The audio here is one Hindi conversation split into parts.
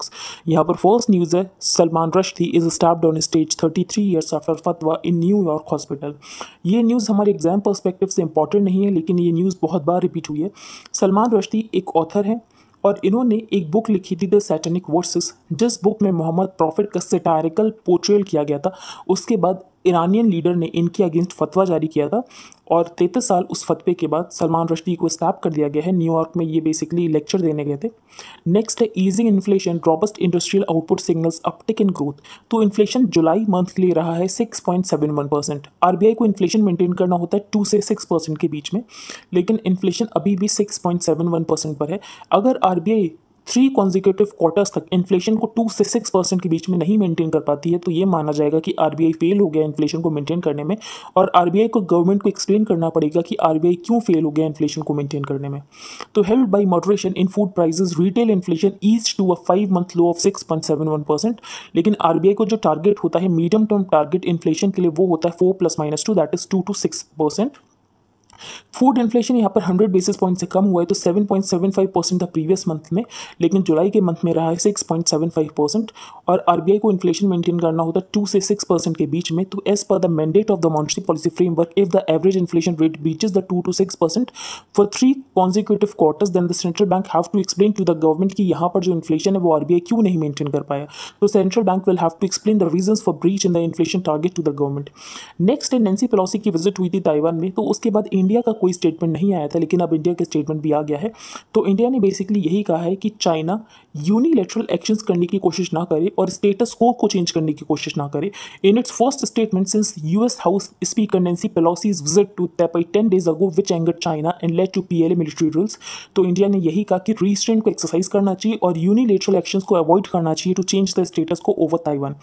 बॉक्स यहाँ पर फर्स्ट न्यूज़ है Salman Rushdie is stabbed on stage 33 years after फतवा इन न्यूयॉर्क हॉस्पिटल ये न्यूज़ हमारे एग्जाम परस्पेक्टिव से इंपॉर्टेंट नहीं है लेकिन ये न्यूज़ बहुत बार रिपीट हुई है सलमान रश्दी एक ऑथर हैं और इन्होंने एक बुक लिखी थी द सैटनिक वर्सेस जिस बुक में मोहम्मद प्रॉफिट का सेटारिकल पोर्ट्रेल किया गया था उसके बाद ईरानियन लीडर ने इनके अगेंस्ट फतवा जारी किया था और तैतीस साल उस फतवे के बाद सलमान रश्दी को स्नैप कर दिया गया है न्यूयॉर्क में ये बेसिकली लेक्चर देने गए थे नेक्स्ट है easing inflation robust industrial output signals uptake in growth तो इन्फ्लेशन जुलाई मंथ के लिए रहा है six point seven one percent R B I को इन्फ्लेशन मेंटेन करना होता है टू से सिक्स परसेंट के बीच में लेकिन इन्फ्लेशन अभी भी six point seven one percent पर है अगर R B I three consecutive quarters तक इन्फ्लेशन को टू से सिक्स परसेंट के बीच में नहीं मेंटेन कर पाती है तो ये माना जाएगा कि आरबीआई फेल हो गया इन्फ्लेशन को मेंटेन करने में और आरबीआई को गवर्नमेंट को एक्सप्लेन करना पड़ेगा कि आरबीआई क्यों फेल हो गया इन्फ्लेशन को मेंटेन करने में तो help by moderation in food prices retail inflation eases to a five month low of six point seven one percent लेकिन आरबीआई को जो टारगेट होता है मीडियम टर्म टारगेट इन्फ्लेशन के लिए वो होता है four plus minus two that is two to six percent food inflation यहाँ पर हंड्रेड बेसिस पॉइंट से कम हुआ है तो seven point seven five percent था प्रीवियस मंथ में लेकिन जुलाई के मंथ में रहा है six point seven five percent और आरबीआई को इन्फ्लेशन मेंटेन करना होता है टू से सिक्स परसेंट के बीच में तो as per the mandate of the monetary policy framework if the average inflation rate breaches the two to six percent for three consecutive quarters then the central bank have to explain to the government कि यहाँ पर जो इन्फ्लेशन है वो आरबीआई क्यों नहीं मेंटेन कर पाया तो central bank will have to explain the reason for breach in the inflation target to the government next Nancy Pelosi की विजिट हुई थी ताइवान में तो उसके बाद इंडिया इंडिया का कोई स्टेटमेंट नहीं आया था लेकिन अब इंडिया का स्टेटमेंट भी आ गया है तो इंडिया ने बेसिकली यही कहा है कि चाइना यूनिलेटरल एक्शंस करने की कोशिश ना करे और स्टेटस को को चेंज करने की कोशिश ना करे in its first statement since US house speaker Nancy Pelosi's visit to Taipei ten days ago which anger China and led to P military rules तो इंडिया ने यही कहा कि रीस्ट्रेंट को एक्सरसाइज करना चाहिए और यूनिलेटरल एक्शंस को अवॉइड करना चाहिए to change the status quo over Taiwan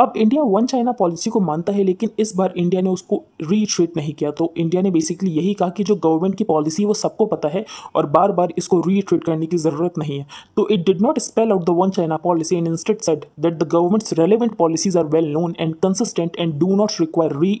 अब इंडिया वन चाइना पॉलिसी को मानता है लेकिन इस बार इंडिया ने उसको रीट्रीट नहीं किया तो इंडिया ने बेसिकली यही कहा कि जो गवर्नमेंट की पॉलिसी वो सबको पता है और बार बार इसको रीट्रीट करने की ज़रूरत नहीं है तो it did not spell out the one China policy and instead said that the government's relevant policies are well known and consistent and do not require re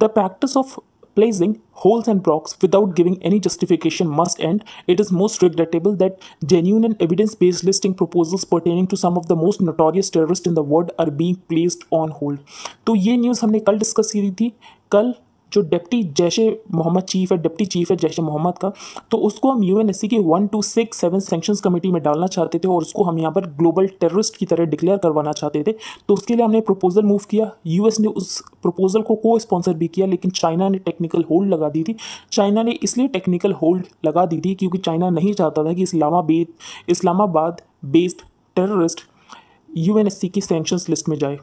the practice of Placing holes and blocks without giving any justification must end. It is most regrettable that genuine and evidence based listing proposals pertaining to some of the most notorious terrorists in the world are being placed on hold. तो ये न्यूज़ हमने कल डिस्कस की थी कल जो डिप्टी जैश मोहम्मद चीफ है डिप्टी चीफ है जैश मोहम्मद का तो उसको हम यू की one two six seven sanction committee में डालना चाहते थे और उसको हम यहाँ पर ग्लोबल टेररिस्ट की तरह डिक्लेयर करवाना चाहते थे तो उसके लिए हमने प्रपोजल मूव किया यूएस ने उस प्रपोजल को को स्पॉन्सर भी किया लेकिन चाइना ने टेक्निकल होल्ड लगा दी थी चाइना ने इसलिए टेक्निकल होल्ड लगा दी थी क्योंकि चाइना नहीं चाहता था कि Islamabad Islamabad based terrorist UNSC की सेंक्शंस लिस्ट में जाए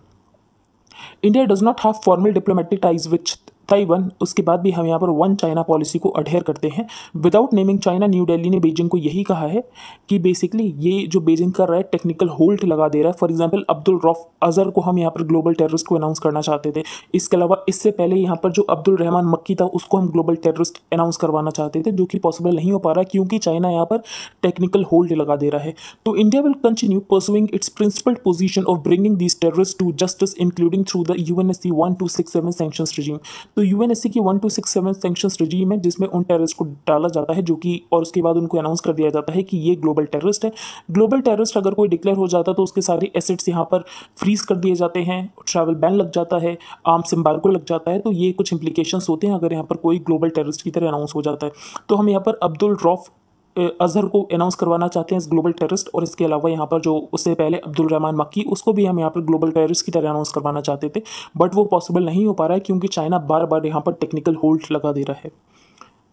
India does not have formal diplomatic ties with Taiwan उसके बाद भी हम यहाँ पर वन चाइना पॉलिसी को अडेयर करते हैं without naming China New Delhi ने बीजिंग को यही कहा है कि बेसिकली ये जो बीजिंग कर रहा है टेक्निकल होल्ड लगा दे रहा है फॉर एग्जाम्पल अब्दुल रॉफ अजहर को हम यहाँ पर ग्लोबल टेररिस्ट को अनाउंस करना चाहते थे इसके अलावा इससे पहले यहाँ पर जो अब्दुल रहमान मक्की था उसको हम ग्लोबल टेररिस्ट अनाउंस करवाना चाहते थे जो कि पॉसिबल नहीं हो पा रहा क्योंकि चाइना यहाँ पर टेक्निकल होल्ड लगा दे रहा है तो India will continue pursuing its principle position of bringing this terrorist to justice including through the U N S C one two six seven sanction regime तो तो यू एन एस सी की one two six seven sanction regime है जिसमें उन टेररिस्ट को डाला जाता है जो कि और उसके बाद उनको अनाउंस कर दिया जाता है कि ये ग्लोबल टेररिस्ट है ग्लोबल टेररिस्ट अगर कोई डिक्लेयर हो जाता है तो उसके सारे एसेट्स यहाँ पर फ्रीज कर दिए जाते हैं ट्रैवल बैन लग जाता है आर्म्स को लग जाता है तो ये कुछ इंप्लीकेशन होते हैं अगर यहाँ पर कोई ग्लोबल टेररिस्ट की तरह अनाउंस हो जाता है तो हम यहाँ पर अब्दुल रॉफ अजहर को अनाउंस करवाना चाहते हैं इस ग्लोबल टेररिस्ट और इसके अलावा यहाँ पर जो उससे पहले अब्दुल रहमान मक्की उसको भी हम यहाँ पर ग्लोबल टेररिस्ट की तरह अनाउंस करवाना चाहते थे बट वो पॉसिबल नहीं हो पा रहा है क्योंकि चाइना बार बार यहाँ पर टेक्निकल होल्ड लगा दे रहा है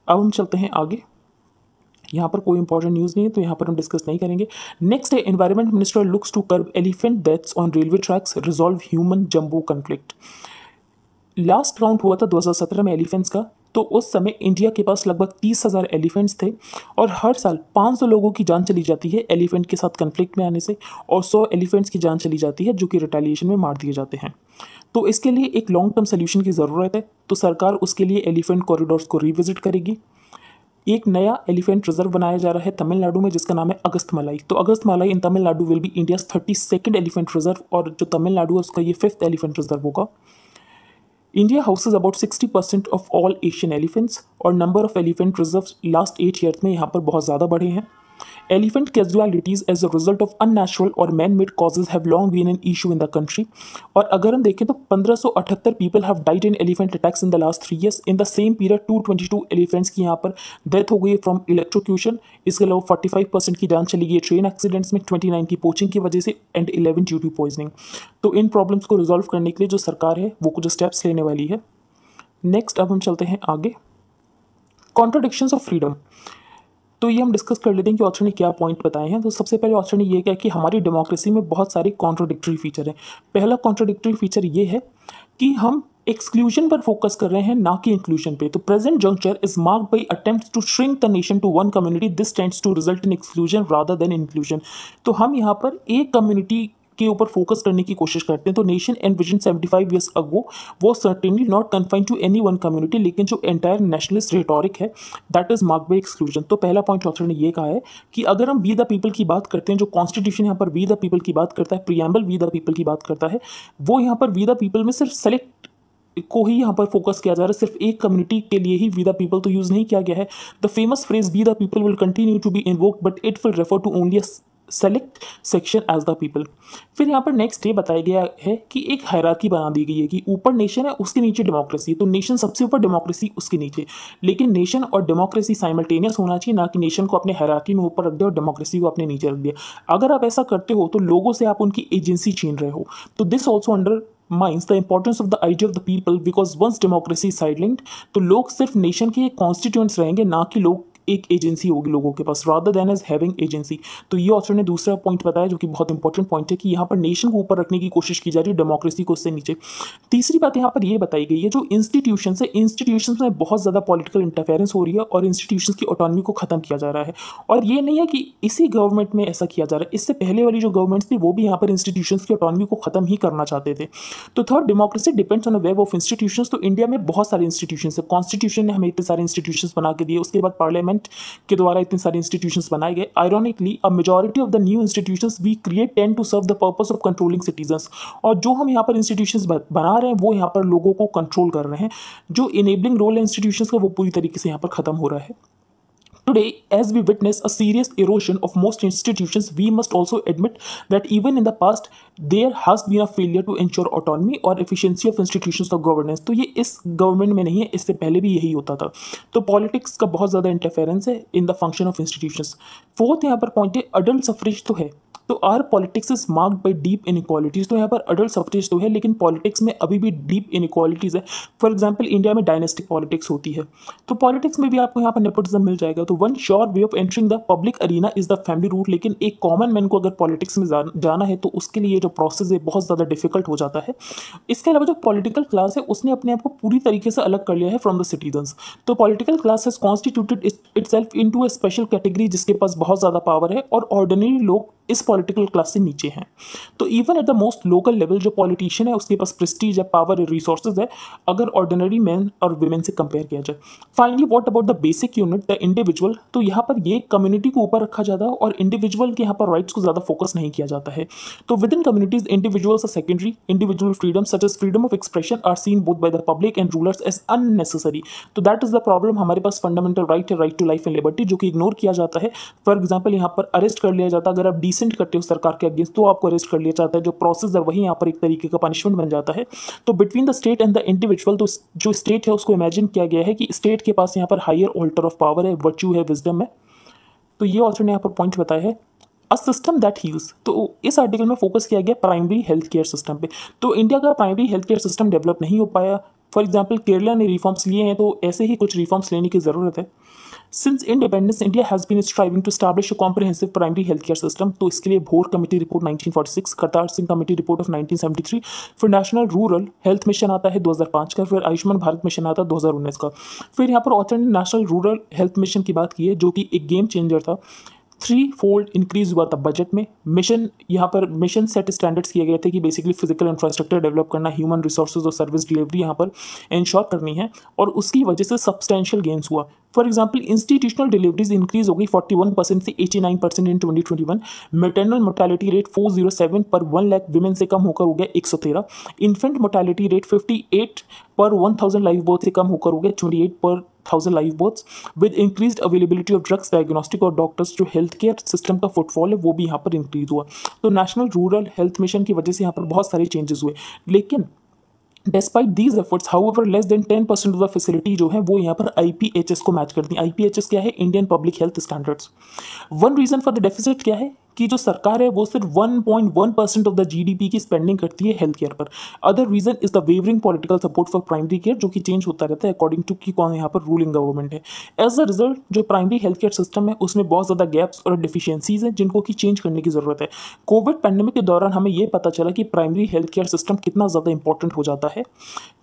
अब हम चलते हैं आगे यहाँ पर कोई इंपॉर्टेंट न्यूज़ नहीं है तो यहाँ पर हम डिस्कस नहीं करेंगे नेक्स्ट है environment minister looks to curb elephant deaths on railway tracks resolve human jumbo conflict last round हुआ था 2017 में एलिफेंट्स का तो उस समय इंडिया के पास लगभग तीस हज़ार एलिफेंट्स थे और हर साल 500 लोगों की जान चली जाती है एलिफेंट के साथ कन्फ्लिक्ट में आने से और 100 एलिफेंट्स की जान चली जाती है जो कि रिटेलिएशन में मार दिए जाते हैं तो इसके लिए एक लॉन्ग टर्म सोल्यूशन की ज़रूरत है तो सरकार उसके लिए एलिफेंट कॉरिडोर्स को रिविजिट करेगी एक नया एलिफेंट रिजर्व बनाया जा रहा है तमिलनाडु में जिसका नाम है अगस्त मलाई तो अगस्त Malai in Tamil Nadu will be India thirty second elephant reserve और जो तमिलनाडु है उसका ये फिफ्थ एलिफेंट रिजर्व होगा India houses about sixty percent of all Asian elephants और number of elephant reserve last eight year में यहाँ पर बहुत ज़्यादा बढ़े हैं Elephant casualties as a result of unnatural or man-made causes have long been an issue in the country. और अगर हम देखें तो 1578 people have died in elephant attacks in the last three years in the same period 222 elephants की यहाँ पर डेथ हो गई फ्रॉम इलेक्ट्रोक्यूशन इसके अलावा 45 परसेंट की जान चली गई ट्रेन एक्सीडेंट्स में 29 की पोचिंग की वजह से एंड 11 ड्यू टू पॉइजनिंग तो इन प्रॉब्लम्स को रिजॉल्व करने के लिए जो सरकार है वो कुछ स्टेप्स लेने वाली है नेक्स्ट अब हम चलते हैं आगे कॉन्ट्रोडिक्शंस ऑफ फ्रीडम तो ये हम डिस्कस कर लेते हैं कि ऑप्शन ने क्या पॉइंट बताए हैं तो सबसे पहले ऑप्शन ने यह कहा कि हमारी डेमोक्रेसी में बहुत सारे कॉन्ट्रोडिक्टी फीचर हैं पहला कॉन्ट्रोडिक्टी फीचर ये है कि हम एक्सक्लूजन पर फोकस कर रहे हैं ना कि इंक्लूजन पे तो present juncture is mark by attempt to shrink the nation to one community this tends to result in exclusion rather than inclusion तो हम यहाँ पर एक कम्युनिटी के ऊपर फोकस करने की कोशिश करते हैं तो nation and vision seventy five years ago वो certainly not confine to any one community लेकिन जो एंटायर नेशनलिस्ट रेटोरिक है that is mark by exclusion तो पहला पॉइंट ऑथर ने यह कहा है कि अगर हम वी द पीपल की बात करते हैं जो कॉन्स्टिट्यूशन यहाँ पर वी द पीपल की बात करता है प्रियम्बल वी द पीपल की बात करता है वो यहाँ पर वी द पीपल में सिर्फ सेलेक्ट को ही यहाँ पर फोकस किया जा रहा है सिर्फ एक कम्युनिटी के लिए ही वी द पीपल तो यूज़ नहीं किया गया है the famous phrase we the people will continue to be invoke but it will refer to only select section as the people फिर यहाँ पर नेक्स्ट ये बताया गया है कि एक हैराकी बना दी गई है कि ऊपर नेशन है उसके नीचे डेमोक्रेसी तो नेशन सबसे ऊपर डेमोक्रेसी उसके नीचे लेकिन नेशन और डेमोक्रेसी साइमल्टेनियस होना चाहिए ना कि नेशन को अपने हैराकी में ऊपर रख दिया और डेमोक्रेसी को अपने नीचे रख दिया अगर आप ऐसा करते हो तो लोगों से आप उनकी एजेंसी छीन रहे हो तो this also undermines the importance of the idea of the people because once democracy sidelined तो लोग सिर्फ नेशन के कॉन्स्टिट्यूंट्स रहेंगे ना कि लोग एक एजेंसी होगी लोगों के पास rather than as having agency तो ये ऑप्शन ने दूसरा पॉइंट बताया जो कि बहुत इंपॉर्टेंट पॉइंट है कि यहाँ पर नेशन को ऊपर रखने की कोशिश की जा रही है डेमोक्रेसी को उससे नीचे तीसरी बात यहाँ पर यह बताई गई है जो इंस्टीट्यूशन है इंस्टीट्यूशन में बहुत ज़्यादा पॉलिटिकल इंटरफेरेंस हो रही है और इंस्टीट्यूशन की ऑटोनमी को ख़त्म किया जा रहा है और ये नहीं है कि इसी गवर्नमेंट में ऐसा किया जा रहा है इससे पहले वाली जो गवर्नमेंट्स थी वो भी यहाँ पर इंस्टीट्यूशन की ऑटोनमी को ख़त्म ही करना चाहते थे तो third democracy depends on web of institution तो इंडिया में बहुत सारे इंस्टीट्यूशन है कॉन्स्टिट्यूशन ने हमें इतने सारे इंस्टीट्यूशन बना के दिए उसके बाद पार्लियामेंट गवर्नमेंट के द्वारा इतने सारे इंस्टीट्यूशन बनाए गए ironically a majority of the new institution we create tend to serve the purpose of controlling citizen और जो हम यहाँ पर इंस्टीट्यूशन बना रहे हैं वो यहाँ पर लोगों को कंट्रोल कर रहे हैं जो इनेबलिंग रोल है इंस्टीट्यूशन का वो पूरी तरीके से यहाँ पर खत्म हो रहा है Today, as we witness a serious erosion of most institutions, we must also admit that even in the past, there has been a failure to ensure autonomy or efficiency of institutions of governance. तो ये इस government में नहीं है इससे पहले भी यही होता था तो politics का बहुत ज़्यादा interference है in the function of institutions. Fourth यहाँ पर point है adult suffrage तो है तो our politics is marked by deep inequalities तो यहाँ पर अडल्ट सफरेज तो है लेकिन पॉलिटिक्स में अभी भी डीप इनक्वालिटीज़ है फॉर एग्जाम्पल इंडिया में डायनेस्टिक पॉलिटिक्स होती है तो पॉलिटिक्स में भी आपको यहाँ पर नेपोटिज्म मिल जाएगा तो one sure way of entering the public arena is the family route लेकिन एक कॉमन मैन को अगर पॉलिटिक्स में जाना है तो उसके लिए जो प्रोसेस है बहुत ज़्यादा डिफिकल्ट हो जाता है इसके अलावा जो पॉलिटिकल क्लास है उसने अपने आप को पूरी तरीके से अलग कर लिया है फ्रॉम द सिटीजन्स तो political class has constituted itself into a special category जिसके पास बहुत ज़्यादा पावर है और ऑर्डनरी लोग इस पॉलिटिकल क्लास से नीचे हैं तो even at the most local level जो पॉलिटिशियन है उसके पास प्रेस्टीज है पावर है रिसोर्सेज है अगर ऑर्डिनरी मैन और वुमेन से कंपेयर किया जाए finally what about the basic unit the individual तो यहाँ पर ये कम्युनिटी को ऊपर रखा जाता है और इंडिविजुअल के यहाँ पर राइट्स को ज़्यादा फोकस नहीं किया जाता है तो within communities individuals are secondary individual freedom such as freedom of expression are seen both by the public and rulers as unnecessary तो दैट इज द प्रॉब्लम हमारे पास फंडामेंटल राइट है right to life and liberty जो कि इग्नोर किया जाता है फॉर एग्जाम्पल यहाँ पर अरेस्ट कर लिया जाता है अगर आप डिसेंट कर करते हो सरकार के अगेंस्ट तो आपको अरेस्ट कर लिया जाता है जो प्रोसेस है वही यहाँ पर एक तरीके का पनिशमेंट बन जाता है तो between the state and the individual तो जो स्टेट है उसको इमेजिन किया गया है कि स्टेट के पास यहाँ पर हायर ऑल्टर ऑफ पावर है वर्च्यू है विजडम है तो ये ऑल्सो ने यहाँ पर पॉइंट बताया है अ सिस्टम दैट हील्स तो इस आर्टिकल में फोकस किया गया प्राइमरी हेल्थ केयर सिस्टम पे तो इंडिया का primary health care system develop नहीं हो पाया फॉर एग्जाम्पल केरला ने रिफॉर्म्स लिए हैं तो ऐसे ही कुछ रिफॉर्म्स लेने की ज़रूरत है since independence India has been striving to establish a comprehensive primary health care system तो इसके लिए Bhore committee report 1946 Kartar Singh committee report of 1973 फिर नेशनल रूरल हेल्थ मिशन आता है 2005 का फिर आयुष्मान भारत मिशन आता है 2019 का फिर यहाँ पर ऑथर ने नेशनल रूरल हेल्थ मिशन की बात की है जो कि एक गेम चेंजर था थ्री फोल्ड इंक्रीज हुआ था बजट में मिशन यहाँ पर मिशन सेट स्टैंडर्ड्स किए गए थे कि बेसिकली फिजिकल इंफ्रास्ट्रक्चर डेवलप करना ह्यूमन रिसोर्सेज और सर्विस डिलीवरी यहाँ पर इंश्योर करनी है और उसकी वजह से सब्सटैशियल गेंस हुआ for example institutional deliveries increase हो गई फोर्टी वन परसेंट से eighty nine percent in twenty twenty one maternal mortality rate four zero seven per one lakh women से कम होकर हो गया एक सौ तेरह infant mortality rate fifty eight per one thousand life births से कम होकर हो गया twenty eight per thousand live births with increase availability of drugs diagnostic और डॉक्टर्स जो हेल्थ केयर सिस्टम का फुटफॉल है वो भी यहाँ पर इंक्रीज हुआ तो नेशनल रूरल हेल्थ मिशन की वजह से यहाँ पर बहुत सारे चेंजेस हुए लेकिन despite these efforts however less than ten percent of the facility जो है वो यहाँ पर आई पी एच एस को मैच करती है आई पी एच एस क्या है Indian public health standards one reason for the deficit क्या है कि जो सरकार है वो सिर्फ one point one percent of the G D P की स्पेंडिंग करती है हेल्थ केयर पर other reason is the wavering political support for primary care जो कि चेंज होता रहता है अकॉर्डिंग टू की कौन यहाँ पर रूलिंग गवर्नमेंट है एज अ रिजल्ट जो प्राइमरी हेल्थ केयर सिस्टम है उसमें बहुत ज़्यादा गैप्स और डिफिशियंसीज हैं जिनको कि चेंज करने की ज़रूरत है कोविड पैंडमिक के दौरान हमें यह पता चला कि प्राइमरी हेल्थ केयर सिस्टम कितना ज़्यादा इंपॉर्टेंट हो जाता है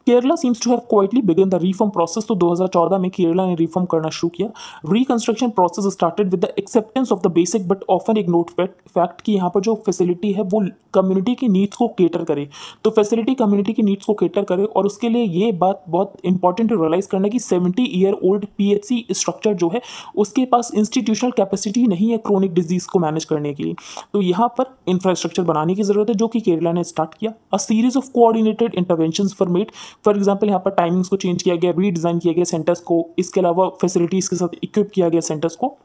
Kerala seems to have quietly begin the reform process तो 2014 में केरला ने रिफॉर्म करना शुरू किया reconstruction process started with the acceptance of the basic but often ignored fact fact कि यहाँ पर जो फैसिलिटी है वो कम्युनिटी की नीड्स को केटर करे तो फैसिलिटी कम्युनिटी की नीड्स को केटर करे और उसके लिए ये बात बहुत इंपॉर्टेंट रियलाइज़ करना कि seventy year old P structure जो है उसके पास इंस्टीट्यूशनल कैपेसिटी नहीं है क्रोनिक डिजीज़ को मैनेज करने के लिए तो यहाँ पर इंफ्रास्ट्रक्चर बनाने की ज़रूरत है जो कि केरला ने स्टार्ट किया a series of coordinated intervention for made for example यहाँ पर टाइमिंग्स को चेंज किया गया रीडिज़ाइन किया गया सेंटर्स को इसके अलावा फैसिलिटीज़ के साथ इक्विप किया गया सेंटर्स को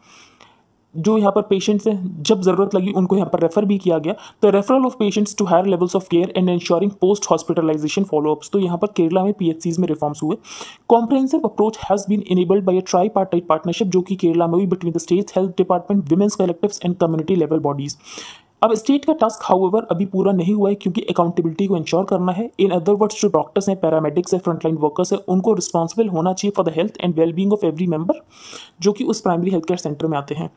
जो यहाँ पर पेशेंट्स हैं जब ज़रूरत लगी उनको यहाँ पर रेफर भी किया गया तो referral of patients to higher levels of care and ensuring post hospitalization followups तो यहाँ पर केरला में पीएचसीज में रिफॉर्म्स हुए comprehensive approach has been enabled by a tripartite partnership जो कि केरला में हुई between the state health department women's collective and community level bodies अब स्टेट का टास्क हाउएवर अभी पूरा नहीं हुआ है क्योंकि अकाउंटेबिलिटी को इंश्योर करना है इन अदर वर्ड्स जो डॉक्टर्स हैं पैरामेडिक्स हैं फ्रंटलाइन वर्कर्स हैं उनको रिस्पॉन्सिबल होना चाहिए for the health and wellbeing of every member जो कि उस प्राइमरी हेल्थ केयर सेंटर में आते हैं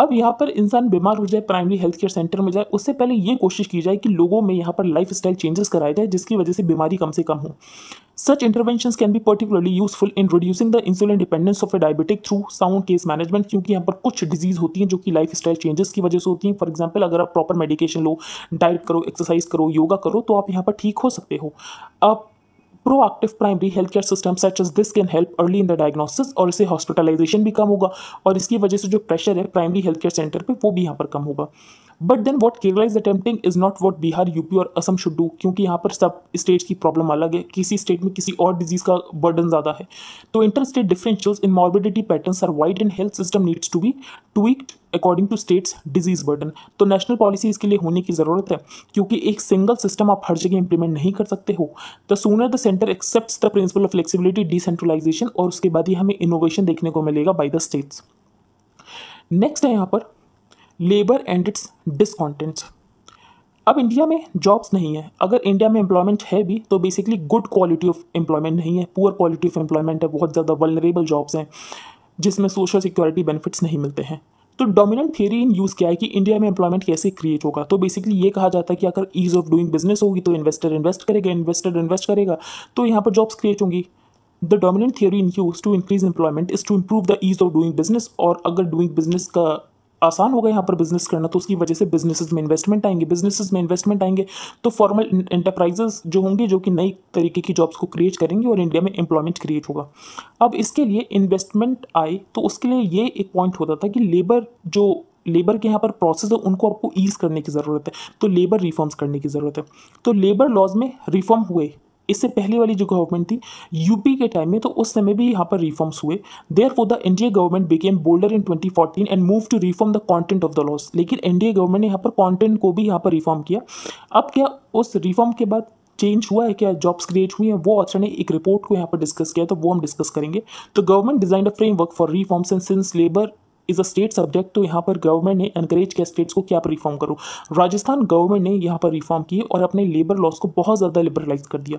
अब यहाँ पर इंसान बीमार हो जाए प्राइमरी हेल्थ केयर सेंटर में जाए उससे पहले ये कोशिश की जाए कि लोगों में यहाँ पर लाइफ स्टाइल चेंजेस कराए जाए जिसकी वजह से बीमारी कम से कम हो Such interventions can be particularly useful in reducing the insulin dependence of a diabetic through sound case management क्योंकि यहाँ पर कुछ डिजीज़ होती हैं जो कि लाइफ स्टाइल चेंजेस की वजह से होती हैं फॉर एग्जाम्पल अगर आप प्रॉपर मेडिकेशन लो डाइट करो एक्सरसाइज करो योगा करो तो आप यहाँ पर ठीक हो सकते हो अब proactive primary health care system such as this can help early in the diagnosis और इसे हॉस्पिटलाइजेशन भी कम होगा और इसकी वजह से जो प्रेशर है प्राइमरी हेल्थ केयर सेंटर पर वो भी यहाँ पर कम होगा but then what Kerala is attempting is not what Bihar UP और असम शुड डू क्योंकि यहाँ पर सब स्टेट्स की प्रॉब्लम अलग है किसी स्टेट में किसी और डिजीज का बर्डन ज़्यादा है तो inter state differentials in morbidity pattern are wide and health system needs to be tweaked according to states disease burden तो नेशनल पॉलिसी इसके लिए होने की ज़रूरत है क्योंकि एक सिंगल सिस्टम आप हर जगह इंप्लीमेंट नहीं कर सकते हो the sooner the centre accept the principle of flexibility decentralization और उसके बाद ही हमें इनोवेशन देखने को मिलेगा बाई द स्टेट्स नेक्स्ट है यहाँ पर लेबर एंड इट्स डिसकॉन्टेंट्स अब इंडिया में जॉब्स नहीं है अगर इंडिया में एम्प्लॉयमेंट है भी तो basically good quality of employment नहीं है पुअर क्वालिटी ऑफ एम्प्लॉयमेंट है बहुत ज़्यादा वलरेबल जॉब्स हैं जिसमें सोशल सिक्योरिटी बेनिफिट्स नहीं मिलते हैं तो डोमिनेंट थियरी इन यूज़ क्या है कि इंडिया में एम्प्लॉयमेंट कैसे क्रिएट होगा तो बेसिकली ये कहा जाता है कि अगर ईज ऑफ डूइंग बिजनेस होगी तो इन्वेस्टर इन्वेस्ट करेगा इन्वेस्टर इन्वेस्ट करेगा तो यहाँ पर जॉब्स क्रिएट होंगी the dominant theory in use to increase employment is to improve the ease of doing business और अगर डूइंग बिजनेस का आसान होगा यहाँ पर बिजनेस करना तो उसकी वजह से बिजनेसेस में इन्वेस्टमेंट आएंगे बिजनेसेस में इन्वेस्टमेंट आएंगे तो फॉर्मल इंटरप्राइजेस जो होंगे जो कि नई तरीके की जॉब्स को क्रिएट करेंगे और इंडिया में एम्प्लॉयमेंट क्रिएट होगा अब इसके लिए इन्वेस्टमेंट आए तो उसके लिए ये एक पॉइंट होता था कि लेबर जो लेबर के यहाँ पर प्रोसेस है उनको आपको ईज करने की ज़रूरत है तो लेबर रिफॉर्म्स करने की ज़रूरत है तो लेबर लॉज में रिफॉर्म हुए इससे पहले वाली जो गवर्नमेंट थी यूपी के टाइम में तो उस समय भी यहाँ पर रिफॉर्म्स हुए therefore the NDA government became bolder in 2014 and move to reform the content of the laws लेकिन एनडीए गवर्नमेंट ने यहाँ पर कॉन्टेंट को भी यहाँ पर रिफॉर्म किया अब क्या उस रिफॉर्म के बाद चेंज हुआ है क्या जॉब्स क्रिएट हुई हैं वो ऑथर ने एक रिपोर्ट को यहाँ पर डिस्कस किया तो वो हम डिस्कस करेंगे तो government design a framework for reforms and since labour is a state subject तो यहाँ पर गवर्नमेंट ने एनकरेज किया स्टेट्स को क्या रिफॉर्म करो राजस्थान गवर्नमेंट ने यहाँ पर रिफॉर्म किए और अपने लेबर लॉस को बहुत ज़्यादा लिबरलाइज कर दिया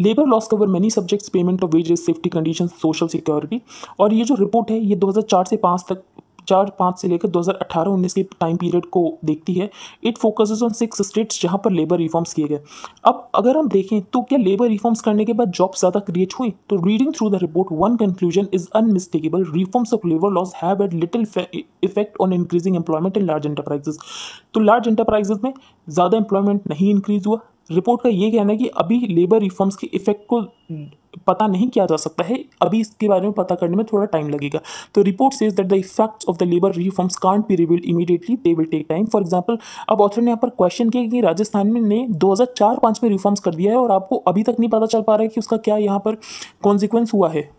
labour laws cover many subjects payment of wages safety condition social security और ये जो रिपोर्ट है ये 2004 से 5 तक चार पाँच से लेकर 2018-19 के टाइम पीरियड को देखती है it focuses on six states जहाँ पर लेबर रिफॉर्म्स किए गए अब अगर हम देखें तो क्या लेबर रिफॉर्म्स करने के बाद जॉब ज़्यादा क्रिएट हुई तो reading through the report one conclusion is unmistakable reforms of labour laws have had little effect on increasing employment in large enterprises तो लार्ज एंटरप्राइजेस में ज़्यादा एम्प्लॉयमेंट नहीं इंक्रीज हुआ रिपोर्ट का ये कहना है कि अभी लेबर रिफॉर्म्स के इफेक्ट को पता नहीं किया जा सकता है अभी इसके बारे में पता करने में थोड़ा टाइम लगेगा तो report says that the effects of the labour reforms can't be revealed immediately they will take time for example अब ऑथर ने यहाँ पर क्वेश्चन किया कि राजस्थान में ने 2004-5 में रिफॉर्म्स कर दिया है और आपको अभी तक नहीं पता चल पा रहा है कि उसका क्या यहाँ पर कॉन्सिक्वेंस हुआ है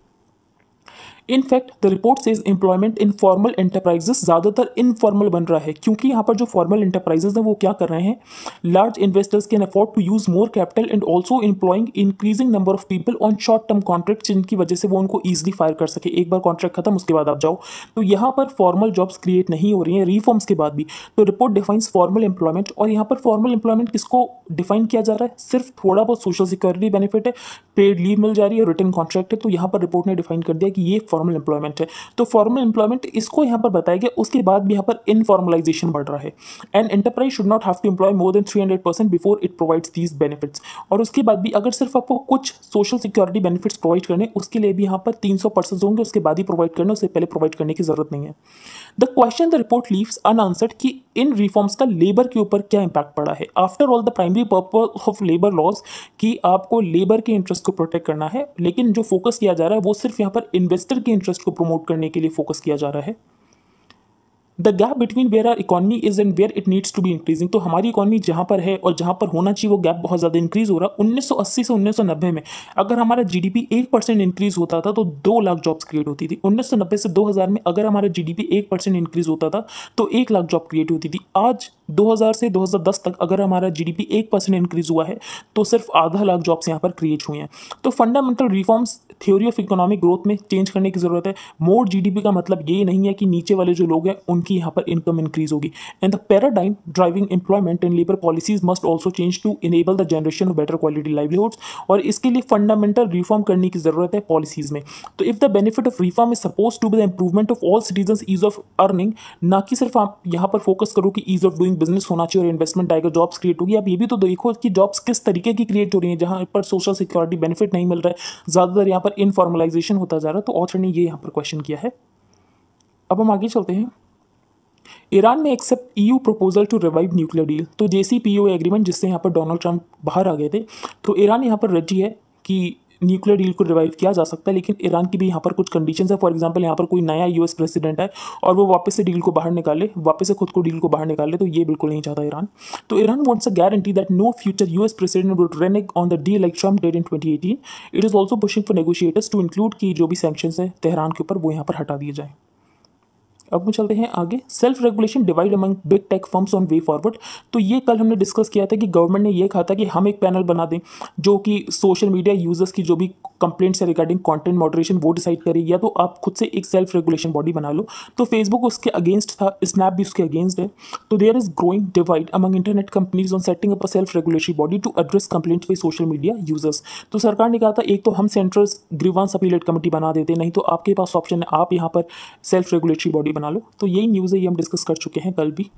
in fact the report says employment in formal enterprises ज़्यादातर इनफॉर्मल बन रहा है क्योंकि यहाँ पर जो फॉर्मल इंटरप्राइजेज हैं वो क्या कर रहे हैं large investors can afford to use more capital and also employing increasing number of people on short term contract जिनकी वजह से वो उनको ईजिली फायर कर सके एक बार कॉन्ट्रैक्ट खत्म उसके बाद आप जाओ तो यहाँ पर फॉर्मल जॉब्स क्रिएट नहीं हो रही हैं रिफॉर्म्स के बाद भी तो रिपोर्ट डिफाइंस फॉर्मल एम्प्लॉयमेंट और यहाँ पर फॉर्मल एम्प्लॉयमेंट किसको डिफाइन किया जा रहा है सिर्फ थोड़ा बहुत सोशल सिक्योरिटी बेनिफिट है पेड लीव मिल जा रही है रिटर्न कॉन्ट्रैक्ट है तो यहाँ पर रिपोर्ट ने डिफाइन कर दिया कि ये फॉर्मल एम्प्लॉयमेंट है तो फॉर्मल एम्प्लॉयमेंट इसको यहाँ पर बताया गया उसके बाद भी यहाँ पर इनफॉर्मलाइजेशन बढ़ रहा है and enterprise should not have to employ more than three hundred percent before it provides these benefits और उसके बाद भी अगर सिर्फ आपको कुछ सोशल सिक्योरिटी बेनिफिट्स प्रोवाइड करने उसके लिए भी यहाँ पर तीन सौ होंगे उसके बाद ही प्रोवाइड करने उससे पहले प्रोवाइड करने की जरूरत नहीं है the question the report leaves unanswered कि इन रिफॉर्म्स का लेबर के ऊपर क्या इंपैक्ट पड़ा है after all the primary purpose of labour laws कि आपको लेबर के इंटरेस्ट को प्रोटेक्ट करना है लेकिन जो फोकस किया जा रहा है वो सिर्फ यहाँ पर इन्वेस्टर के इंटरेस्ट को प्रमोट करने के लिए फोकस किया जा रहा है the gap between where our economy is and where it needs to be increasing तो हमारी इकॉनमी जहाँ पर है और जहाँ पर होना चाहिए वो गैप बहुत ज़्यादा इंक्रीज हो रहा है 1980 से 1990 में अगर हमारा जी डी पी एक परसेंट इंक्रीज होता था तो दो लाख जॉब्स क्रिएट होती थी 1990 से 2000 में अगर हमारा जी डी पी एक परसेंट इंक्रीज होता था तो एक लाख जॉब क्रिएट होती थी आज 2000 से 2010 तक अगर हमारा जी डी पी एक परसेंट इंक्रीज हुआ है तो सिर्फ आधा लाख जॉब्स यहाँ पर क्रिएट हुए हैं तो fundamental reforms theory of economic growth में चेंज करने की ज़रूरत है मोर पी का मतलब ये नहीं है कि नीचे वाले जो लोग हैं उनकी की यहाँ पर इनकम इंक्रीज होगी and the paradigm driving employment and labour policies must also change to enable the generation of better quality livelihoods और इसके लिए फंडामेंटल रिफॉर्म करने की जरूरत है पॉलिसीज में तो if the benefit of reform is suppose to be the improvement of all citizen ease of earning ना कि सिर्फ आप यहाँ पर फोकस करो कि ईज ऑफ डूइंग बिजनेस होना चाहिए और इन्वेस्टमेंट आएगा जॉब्स क्रिएट होगी आप ये भी तो देखो कि जॉब्स किस तरीके की क्रिएट हो रही है जहाँ पर सोशल सिक्योरिटी बेनिफिट नहीं मिल रहा है ज़्यादातर यहाँ पर इनफॉर्मलाइजेशन होता जा रहा है तो ऑथर ने ये यहाँ पर क्वेश्चन किया है अब हम आगे चलते हैं ईरान ने accept EU proposal to revive nuclear deal तो जे सी पी एग्रीमेंट जिससे यहाँ पर डोनाल्ड ट्रंप बाहर आ गए थे तो ईरान यहाँ पर रजी है कि न्यूक्लियर डील को रिवाइव किया जा सकता है लेकिन ईरान की भी यहाँ पर कुछ कंडीशंस है फॉर एग्जांपल यहाँ पर कोई नया यूएस प्रेसिडेंट है और वो वापस से डील को बाहर निकाले वापस से खुद को डील को बाहर निकाले तो ये बिल्कुल नहीं चाहता ईरान तो Iran wants a guarantee that no future US president would renege on the deal like Trump did in twenty eighteen it is also pushing for negotiators to include की जो भी सेंक्शन है तेहरान के ऊपर वो यहाँ पर हटा दिए जाएँ अब हम चलते हैं आगे self regulation divide among big tech firms on way forward तो ये कल हमने डिस्कस किया था कि गवर्नमेंट ने यह कहा था कि हम एक पैनल बना दें जो कि सोशल मीडिया यूजर्स की जो भी कंप्लेंट्स है रिगार्डिंग कंटेंट मॉडरेशन वो डिसाइड करेगी या तो आप खुद से एक सेल्फ रेगुलेशन बॉडी बना लो तो फेसबुक उसके अगेंस्ट था स्नैप भी उसके अगेंस्ट है तो there is growing divide among internet companies on setting up a self regulatory body to address complaints by social media users तो सरकार ने कहा था एक तो हम सेंट्रल ग्रीवांस अपीलेट कमेटी बना देते नहीं तो आपके पास ऑप्शन है आप यहाँ पर सेल्फ रेगुलेटरी बॉडी बना लो तो यही न्यूज़ है ये हम डिस्कस कर चुके हैं कल भी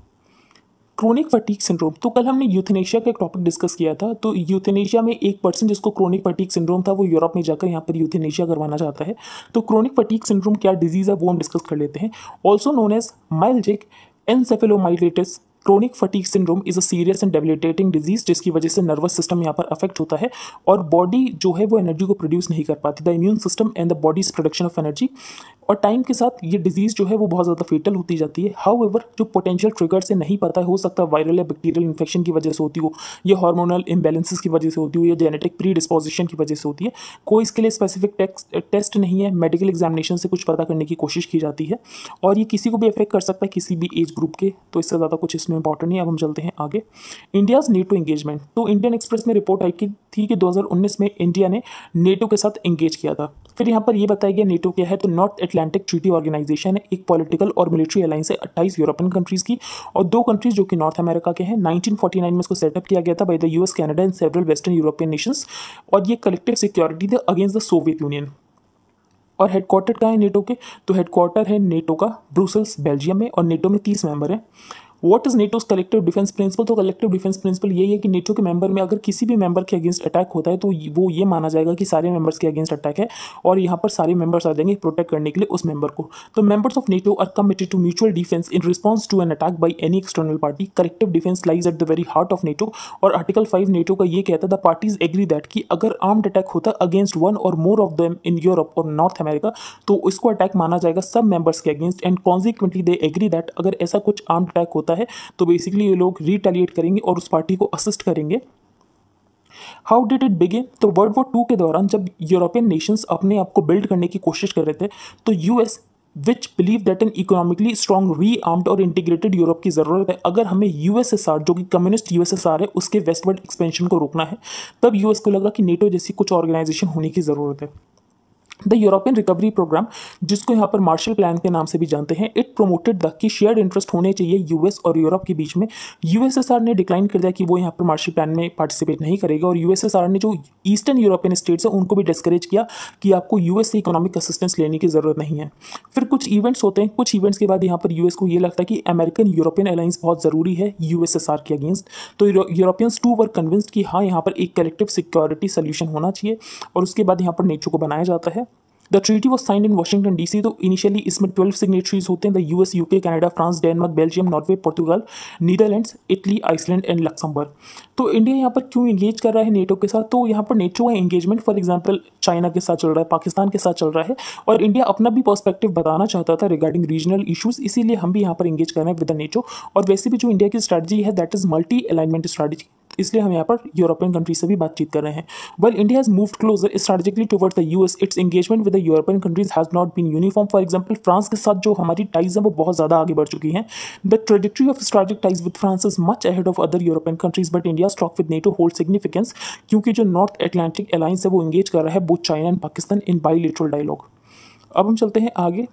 क्रोनिक फटीक सिंड्रोम तो कल हमने यूथनेशिया का एक टॉपिक डिस्कस किया था तो यूथेनेशिया में एक पर्सन जिसको क्रोनिक फटीक सिंड्रोम था वो यूरोप में जाकर यहाँ पर यूथनेशिया करवाना चाहता है तो क्रोनिक फटीक सिंड्रोम क्या डिजीज़ है वो हम डिस्कस कर लेते हैं also known as myalgic encephalomyelitis chronic fatigue syndrome is a serious and debilitating disease जिसकी वजह से नर्वस सिस्टम यहाँ पर अफेक्ट होता है और बॉडी जो है वो एनर्जी को प्रोड्यूस नहीं कर पाती the immune system and the body's production of energy और टाइम के साथ ये डिजीज़ जो है वो बहुत ज़्यादा फेटल होती जाती है हाउ एवर जो पोटेंशियल ट्रिगर से नहीं पता है हो सकता है वायरल या बैक्टीरियल इन्फेक्शन की वजह से होती हो या हार्मोनल इम्बेलेंसेस की वजह से होती हो या जेनेटिक प्री डिस्पोजिशन की वजह से होती है कोई इसके लिए स्पेसिफिक टेस्ट नहीं है मेडिकल एग्जामिनेशन से कुछ पता करने की कोशिश की जाती है और ये किसी को भी अफेक्ट कर सकता है किसी भी एज ग्रुप के तो इससे ज़्यादा कुछ इसमें इंपॉर्टेंट नहीं अब हम चलते हैं आगे इंडियाज़ नेटो एंगेजमेंट तो इंडियन एक्सप्रेस में रिपोर्ट आई थी कि दो में इंडिया ने नेटो के साथ एंगेज किया था फिर यहाँ पर ये बताया गया नेटो क्या है तो नॉर्थ एटलांटिक ट्रीटी ऑर्गेनाइजेशन है एक पॉलिटिकल और मिलिट्री अलाइंस है अट्ठाईस यूरोपियन कंट्रीज की और दो कंट्रीज जो कि नॉर्थ अमेरिका के हैं 1949 में इसको सेटअप किया गया था by the US Canada and several western European nations और ये collective security the against the Soviet Union और हेडक्वार्टर कहाँ है नेटो के तो हेडक्वार्टर है नेटो का ब्रूसल्स बेल्जियम में और नेटो में तीस मेंबर हैं what is NATO's collective defence principle तो कलेक्टिव डिफेंस प्रिंसिपल यही है कि नेटो के मेंबर में अगर किसी भी मेंबर के अगेंस्ट अटैक होता है तो वो ये माना जाएगा कि सारे मेंबर्स के अगेंस्ट अटैक है और यहाँ पर सारे मेंबर्स आ जाएंगे प्रोटेक्ट करने के लिए उस मेंबर को तो members of NATO are committed to mutual defence in response to an attack by any external party collective defence lies at the very heart of NATO और आर्टिकल फाइव नेटो का ये कहता द पार्टीज एग्री दैट कि अगर आर्म्ड अटैक होता against one or more of them in Europe और नॉर्थ अमेरिका तो उसको अटैक माना जाएगा सब मेंबर्स के against and consequently they agree that अगर ऐसा कुछ आर्म्ड अटैक होता होता है तो बेसिकली ये लोग रिटेलिएट करेंगे और उस पार्टी को असिस्ट करेंगे हाउ डिड इट बिगे तो वर्ल्ड वॉर टू के दौरान जब यूरोपियन नेशंस अपने आप को बिल्ड करने की कोशिश कर रहे थे तो US which believe that an economically strong rearmed और इंटीग्रेटेड यूरोप की ज़रूरत है अगर हमें यूएसएसआर जो कि कम्युनिस्ट यूएसएसआर है उसके वेस्टवर्ड एक्सपेंशन को रोकना है तब यूएस को लगा कि नेटो जैसी कुछ ऑर्गेनाइजेशन होने की ज़रूरत है द यूरोपियन रिकवरी प्रोग्राम जिसको यहाँ पर मार्शल प्लान के नाम से भी जानते हैं इट प्रोमोटेड द कि शेयर्ड इंटरेस्ट होने चाहिए यूएस और यूरोप के बीच में यूएसएसआर ने डिक्लाइन कर दिया कि वो यहाँ पर मार्शल प्लान में पार्टिसिपेट नहीं करेगा और यूएसएसआर ने जो ईस्टर्न यूरोपियन स्टेट्स हैं उनको भी डिस्करेज किया कि आपको यूएस से इकोनॉमिक असिस्टेंस लेने की ज़रूरत नहीं है फिर कुछ इवेंट्स होते हैं कुछ इवेंट्स के बाद यहाँ पर यूएस को ये लगता है कि अमेरिकन यूरोपियन अलाइंस बहुत ज़रूरी है यूएसएसआर के अगेंस्ट तो यूरोपियंस टू वर कन्विंस्ड कि हाँ यहाँ पर एक कलेक्टिव सिक्योरिटी सोल्यूशन होना चाहिए और उसके बाद यहाँ पर नेचो को बनाया जाता है the treaty was signed in D DC तो इनिशियली इसमें ट्वेल्व सिग्नेटरीज होते हैं the US UK Canada France Denmark Belgium Norway Portugal Netherlands Italy Iceland and Luxembourg तो इंडिया यहाँ पर क्यों एंगेज कर रहा है नेटो के साथ तो यहाँ पर नेटो का एंगेजमेंट फॉर एग्जाम्पल चाइना के साथ चल रहा है पाकिस्तान के साथ चल रहा है और इंडिया अपना भी पर्सपेक्टिव बताना चाहता था रिगार्डिंग रीजनल इशूज़ इसीलिए हम भी यहाँ पर एंगेज कर रहे हैं विद द नेटो और वैसे भी जो इंडिया की स्ट्रैटेजी है that is multi alignment strategy इसलिए हम यहाँ पर यूरोपियन कंट्री से भी बातचीत कर रहे हैं well India has move closer strategically towards the US its engagement with the European countries has not been uniform for example France के साथ जो हमारी टाइज है वो बहुत ज़्यादा आगे बढ़ चुकी हैं the trajectory of strategic ties with France is much ahead of other European countries but India stock with NATO hold significance क्योंकि जो नॉर्थ एटलांटिक अलायंस है वो इंगेज कर रहा है both China and Pakistan in by dialogue अब हम चलते हैं आगे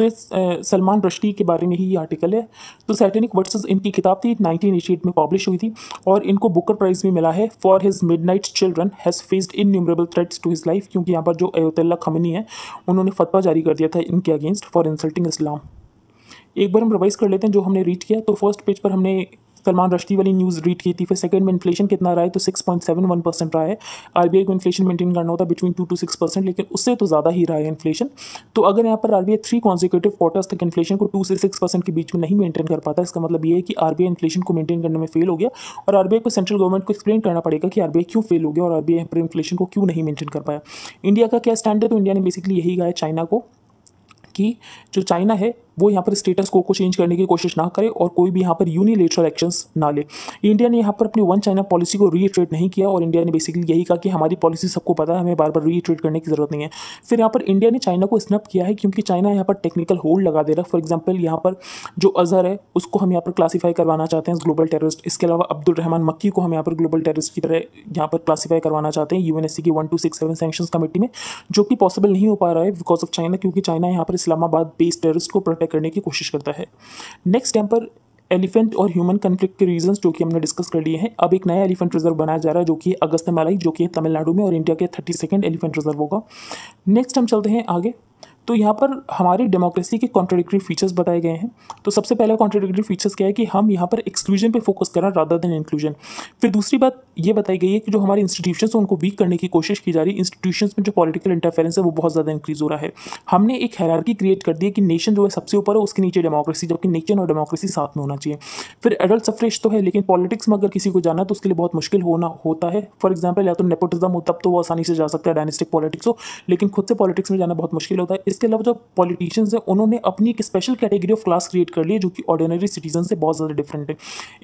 तो इस सलमान रश्दी के बारे में ही ये आर्टिकल है तो सैटेनिक वर्सेस इनकी किताब थी नाइनटीन एट में पब्लिश हुई थी और इनको बुकर प्राइज़ भी मिला है for his midnight children has faced innumerable threats to his life क्योंकि यहाँ पर जो अयोतल्ला खमनी है उन्होंने फतवा जारी कर दिया था इनके अगेंस्ट फॉर इंसल्टिंग इस्लाम एक बार हम रिवाइज कर लेते हैं जो हमने रीड किया तो फर्स्ट पेज पर हमने सलमान रश्ती वाली न्यूज़ रीड की थी फिर सेकंड में इन्फ्लेशन कितना रहा है तो six point seven one percent रहा है आरबीआई को इन्फ्लेशन मेंटेन करना होता है between two to six percent लेकिन उससे तो ज़्यादा ही रहा है इन्फ्लेशन तो अगर यहाँ पर आरबीआई थ्री कॉन्जिक्यूटिव क्वार्टर्स तक इन्फ्लेशन को टू से सिक्स परसेंट के बीच में नहीं मेंटेन कर पाता इसका मतलब ये है कि आरबीआई इन्फ्लेशन को मेंटेन करने में फेल हो गया और आरबीआई को सेंट्रल गवर्नमेंट को एक्सप्लेन करना पड़ेगा कि आरबीआई क्यों फेल हो गया और आरबीआई पर इन्फ्लेशन को क्यों नहीं मेंटेन कर पाया इंडिया का क्या स्टैंड है तो इंडिया ने बेसिकली यही कहा है चाइना को कि जो चाइना है वो यहाँ पर स्टेटस को को चेंज करने की कोशिश ना करे और कोई भी यहाँ पर यूनिलेटरल एक्शंस ना ले इंडिया ने यहाँ पर अपनी वन चाइना पॉलिसी को रीट्रेट नहीं किया और इंडिया ने बेसिकली यही कहा कि हमारी पॉलिसी सबको पता है हमें बार बार रीट्रेट करने की ज़रूरत नहीं है फिर यहाँ पर इंडिया ने चाइना को स्नप किया है क्योंकि चाइना यहाँ पर टेक्निकल होल्ड लगा दे रहा है फॉर एग्जाम्पल यहाँ पर जो अजहर है उसको हम यहाँ पर क्लासीफाई करवाना चाहते हैं ग्लोबल टेररिस्ट इसके अलावा अब्दुल रहमान मक्की को हम यहाँ पर ग्लोबल टेररिस्ट की तरह यहाँ पर क्लासीफाई करवाना चाहते हैं यूएनएससी की one two six seven sanction committee में जो कि पॉसिबल नहीं हो पा रहा है बिकॉज ऑफ चाइना क्योंकि चाइना यहाँ पर इस्लामाबाद बेस्ड टेरिस्ट को प्रोटेक्ट करने की कोशिश करता है नेक्स्ट डैम पर एलिफेंट और ह्यूमन कन्फ्लिक्ट के रीजंस जो कि हमने डिस्कस कर लिए हैं अब एक नया एलिफेंट रिजर्व बनाया जा रहा है जो कि अगस्त मलाई जो कि तमिलनाडु में और इंडिया के थर्टी सेकेंड एलिफेंट रिजर्व होगा नेक्स्ट हम चलते हैं आगे तो यहाँ पर हमारी डेमोक्रेसी के कॉन्ट्रोडिक्ट्री फीचर्स बताए गए हैं तो सबसे पहला कॉन्ट्रोडिक्टी फीचर्स क्या है कि हम यहाँ पर एक्सक्लूजन पे फोकस करें रादर देन इंक्लूजन फिर दूसरी बात ये बताई गई है कि जो हमारे इंस्टीट्यूशन उनको वीक करने की कोशिश की जा रही है इंस्टीट्यूशन में जो पॉलिटिकल इंटरफेरेंस है वो बहुत ज़्यादा इंक्रीज हो रहा है हमने एक हैरारकी क्रिएट कर दी है कि नेशन जो है सबसे ऊपर है उसके नीचे डेमोक्रेसी जबकि नेशन और डेमोक्रेसी साथ में होना चाहिए फिर एडल्ट सफरेज तो है लेकिन पॉलिटिक्स में अगर किसी को जाना तो उसके लिए बहुत मुश्किल होना होता है फॉर एग्जाम्पल या तो नेपोटिज्म हो तब तो वो आसानी से जा सकता है डायनेस्टिक पॉलिटिक्स हो लेकिन खुद से पॉलिटिक्स में जाना बहुत मुश्किल होता है इस इसके अलावा जो पॉलिटिशियंस हैं उन्होंने अपनी एक special category of class create कर ली है जो कि ऑर्डिनरी सिटीजन से बहुत ज़्यादा डिफरेंट है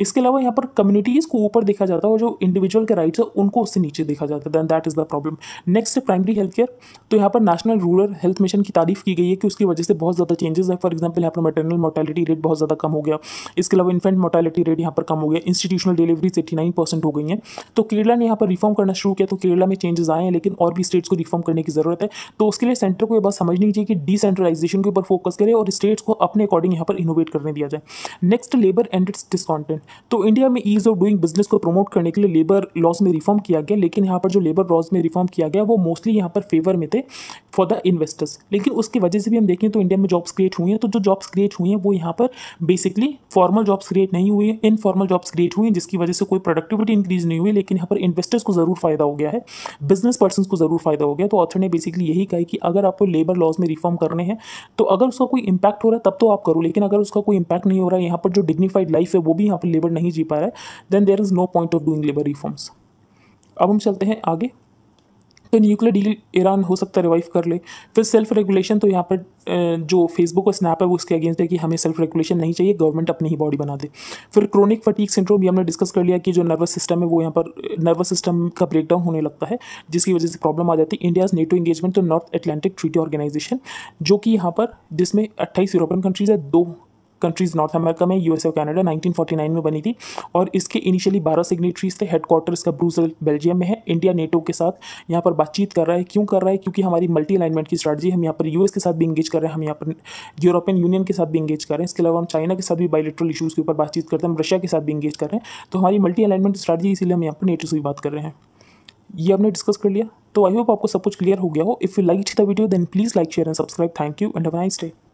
इसके अलावा यहाँ पर कम्युनिटीज़ को ऊपर देखा जाता है और जो इंडिविजुअल के राइट्स है उनको उससे नीचे देखा जाता है that is the problem next primary health care तो यहाँ पर नेशनल रूरल हेल्थ मिशन की तारीफ की गई है कि उसकी वजह से बहुत ज़्यादा चेंजेस है फॉर एग्जाम्पल यहाँ पर मटरनल मोर्टेलिटी रेट बहुत ज़्यादा कम हो गया इसके अलावा इन्फेंट मोर्टेलिटी रेट यहाँ पर कम हो गया institutional delivery eighty nine percent हो गई हैं तो केरला ने यहाँ पर रिफॉर्म करना शुरू किया तो केरला में चेंजेस आए हैं लेकिन और भी स्टेट्स को रिफॉर्म करने की ज़रूरत है तो उसके लिए सेंटर को यह बात समझनी लीजिए कि डिसेंट्रलाइजेशन के ऊपर फोकस करें और स्टेट्स को अपने अकॉर्डिंग यहाँ पर इनोवेट करने दिया जाए next labour and its discontent तो इंडिया में ईज ऑफ डूइंग बिजनेस को प्रमोट करने के लिए लेबर लॉस में रिफॉर्म किया गया लेकिन यहाँ पर जो लेबर लॉस में रिफॉर्म किया गया वो मोस्टली यहाँ पर फेवर में थे फॉर द इन्वेस्टर्स लेकिन उसकी वजह से भी हम देखें तो इंडिया में जॉब्स क्रिएट हुई हैं तो जो जॉब्स क्रिएट हुई हैं वो यहाँ पर बेसिकली फॉर्मल जॉब्स क्रिएट नहीं हुई हैं इनफॉर्मल जॉब्स क्रिएट हुई हैं जिसकी वजह से कोई प्रोडक्टिविटी इंक्रीज नहीं हुई लेकिन यहाँ पर इन्वेस्टर्स को ज़रूर फायदा हो गया है बिजनेस पर्सन को ज़रूर फायदा हो गया तो ऑथर ने बेसिकली यही कहा कि अगर आपको लेबर लॉज में रिफॉर्म करने हैं तो अगर उसका कोई इंपैक्ट हो रहा है तब तो आप करो लेकिन अगर उसका कोई इंपैक्ट नहीं हो रहा है यहाँ पर जो डिग्निफाइड लाइफ है वो भी यहाँ पर लेबर नहीं जी पा रहा है then there is no point of doing labour reforms अब हम चलते हैं आगे फिर न्यूक्लियर डील ईरान हो सकता है रिवाइव कर ले फिर सेल्फ रेगुलेशन तो यहाँ पर जो फेसबुक और स्नैप है वो उसके अगेंस्ट है कि हमें सेल्फ रेगुलेशन नहीं चाहिए गवर्नमेंट अपनी ही बॉडी बना दे फिर क्रोनिक फटीक सिंड्रोम भी हमने डिस्कस कर लिया कि जो नर्वस सिस्टम है वो यहाँ पर नर्वस सिस्टम का ब्रेकडाउन होने लगता है जिसकी वजह से प्रॉब्लम आ जाती है इंडियाज नेटो एंगेजमेंट तो नॉर्थ एटलांटिक ट्रीटी ऑर्गेनाइजेशन जो कि यहाँ पर जिसमें अट्ठाईस यूरोपियन कंट्रीज है दो कंट्रीज नॉर्थ अमेरिका में यूएसए और कनाडा 1949 में बनी थी और इसके इनिशियली 12 सिग्नेटरीज थे हेडक्वार्टर का ब्रूसल बेल्जियम में है इंडिया नेटो के साथ यहाँ पर बातचीत कर रहा है क्यों कर रहा है क्योंकि हमारी मल्टी अलाइनमेंट की स्ट्रेटजी हम यहाँ पर यूएस के साथ भी इंगेज कर रहे हैं हम यहाँ पर यूरोपियन यूनियन के साथ भी इंगेज कर रहे हैं इसके अलावा हम चाइना के साथ भी बायोलिट्रल इशूज़ के ऊपर बातचीत करते हैं हम रशिया के साथ भी इंगेज कर रहे हैं तो हमारी मल्टी अलाइनमेंट स्ट्रेटजी इसलिए हम यहाँ पर नेटो से भी बात कर रहे हैं ये हमने डिस्कस कर लिया तो आई होप आपको सब कुछ क्लियर हो गया हो if you like the video then please like share and subscribe thank you and have nice day